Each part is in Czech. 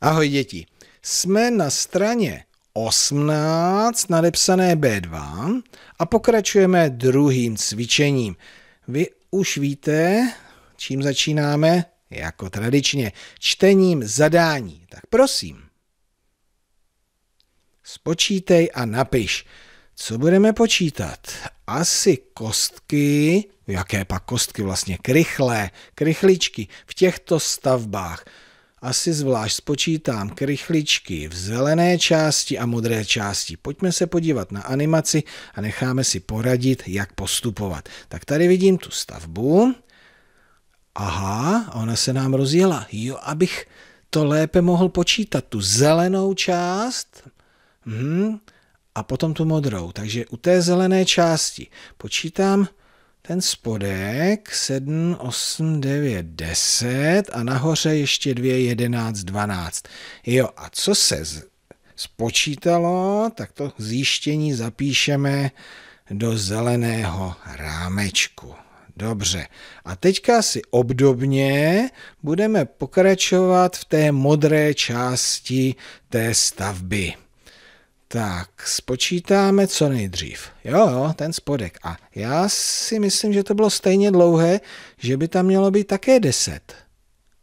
Ahoj děti, jsme na straně 18 nadepsané B2 a pokračujeme druhým cvičením. Vy už víte, čím začínáme, jako tradičně, čtením zadání. Tak prosím, spočítej a napiš. Co budeme počítat? Asi kostky, jaké pak kostky vlastně, krychlé, krychličky v těchto stavbách – asi zvlášť spočítám krychličky v zelené části a modré části. Pojďme se podívat na animaci a necháme si poradit, jak postupovat. Tak tady vidím tu stavbu. Aha, ona se nám rozjela. Jo, abych to lépe mohl počítat. Tu zelenou část mhm, a potom tu modrou. Takže u té zelené části počítám ten spodek 7, 8, 9, 10 a nahoře ještě 2, 11, 12. Jo, a co se spočítalo, tak to zjištění zapíšeme do zeleného rámečku. Dobře. A teďka si obdobně budeme pokračovat v té modré části té stavby. Tak, spočítáme co nejdřív. Jo, jo, ten spodek. A já si myslím, že to bylo stejně dlouhé, že by tam mělo být také 10.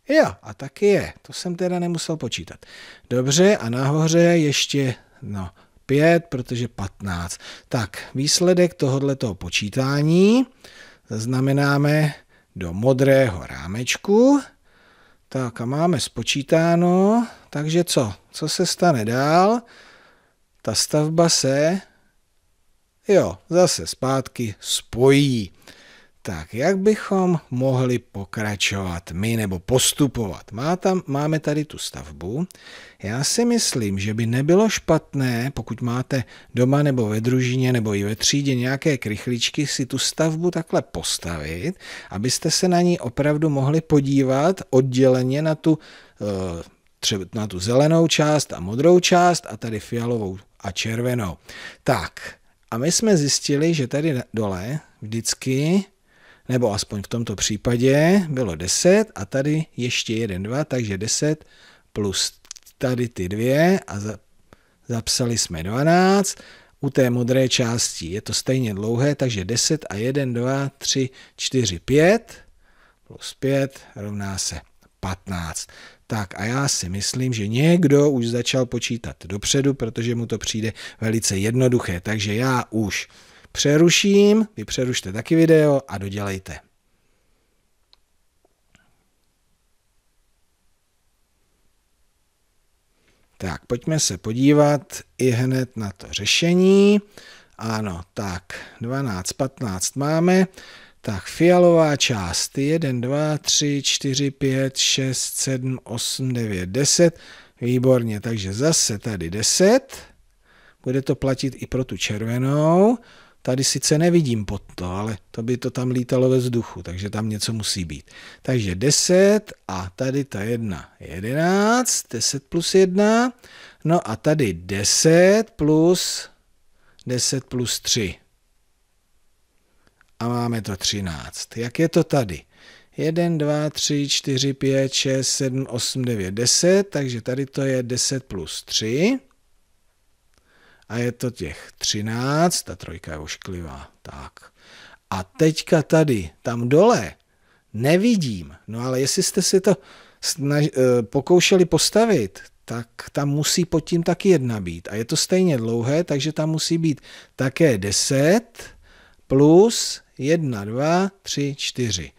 Jo, a taky je. To jsem teda nemusel počítat. Dobře, a nahoře ještě, no, 5, protože 15. Tak, výsledek tohoto počítání zaznamenáme do modrého rámečku. Tak a máme spočítáno, takže co? Co se stane dál? ta stavba se, jo, zase zpátky spojí. Tak jak bychom mohli pokračovat my nebo postupovat? Má tam, máme tady tu stavbu. Já si myslím, že by nebylo špatné, pokud máte doma nebo ve družině nebo i ve třídě nějaké krychličky, si tu stavbu takhle postavit, abyste se na ní opravdu mohli podívat odděleně na tu eh, třeba na tu zelenou část a modrou část a tady fialovou a červenou. Tak, a my jsme zjistili, že tady dole vždycky, nebo aspoň v tomto případě, bylo 10 a tady ještě 1, 2, takže 10 plus tady ty dvě a za, zapsali jsme 12. U té modré části je to stejně dlouhé, takže 10 a 1, 2, 3, 4, 5 plus 5 rovná se 15. Tak a já si myslím, že někdo už začal počítat dopředu, protože mu to přijde velice jednoduché. Takže já už přeruším, vy přerušte taky video a dodělejte. Tak, pojďme se podívat i hned na to řešení. Ano, tak 12, 15 máme. Tak fialová část 1, 2, 3, 4, 5, 6, 7, 8, 9, 10. Výborně, takže zase tady 10. Bude to platit i pro tu červenou. Tady sice nevidím pod to, ale to by to tam lítalo ve vzduchu, takže tam něco musí být. Takže 10 a tady ta 1, 11, 10 plus 1. No a tady 10 plus 10 plus 3 a máme to 13. Jak je to tady? 1, 2, 3, 4, 5, 6, 7, 8, 9, 10, takže tady to je 10 plus 3 a je to těch 13, ta trojka je ošklivá, tak. A teďka tady, tam dole, nevidím, no ale jestli jste si to snaž, eh, pokoušeli postavit, tak tam musí pod tím taky jedna být. A je to stejně dlouhé, takže tam musí být také 10 plus 1, 2, 3, 4.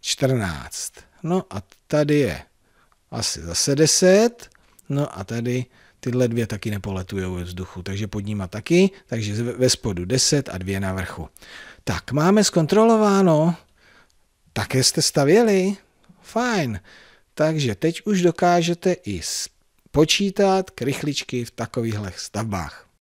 14. No a tady je asi zase 10. No a tady tyhle dvě taky nepoletují ve vzduchu, takže pod nima taky, takže ve spodu 10 a dvě na vrchu. Tak, máme zkontrolováno, také jste stavěli, fajn. Takže teď už dokážete i počítat krychličky v takovýchhle stavbách.